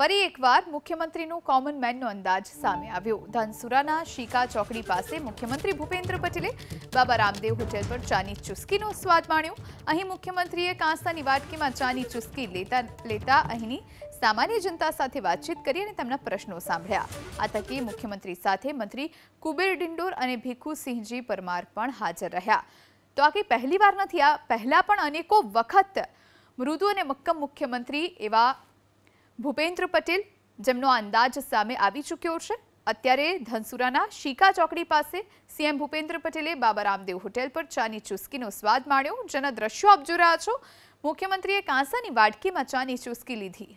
ફરી એકવાર મુખ્યમંત્રીનો કોમન મેનનો અંદાજ સામે આવ્યો ધનસુરના શિકા ચોકડી પાસે મુખ્યમંત્રી ભૂપેન્દ્ર પટેલ બાબારામદેવ હોટેલ પર ચાની ચૂસ્કીનો સ્વાદ માણ્યો અહીં મુખ્યમંત્રીએ કાંસ્તાની વાટકીમાં ચાની ચૂસ્કી લેતા લેતા અહીંની સામાન્ય જનતા સાથે વાતચીત કરી અને તેમના પ્રશ્નો સાંભળ્યા આતકે મુખ્યમંત્રી સાથે મંત્રી કુબેર ડીndor અને ભીખુ સિંહજી પરમાર પણ હાજર રહ્યા તો આ કે પહેલીવાર નથી આ પહેલા પણ अनेકો વખત મૃત્યુ અને મક્કમ મુખ્યમંત્રી એવા ભૂપેન્દ્ર પટેલ જેમનો અંદાજ સામે આવી ચૂક્યો છે અત્યારે ધનસુરાના શિકા ચોકડી પાસે સીએમ ભૂપેન્દ્ર પટેલે બાબરામદેવ હોટેલ પર ચાની ચૂસ્કીનો સ્વાદ માણ્યો જનદ્રશ્યો અબ્જુરાછો મુખ્યમંત્રીએ કાંસાની વાટકીમાં ચાની ચૂસ્કી લીધી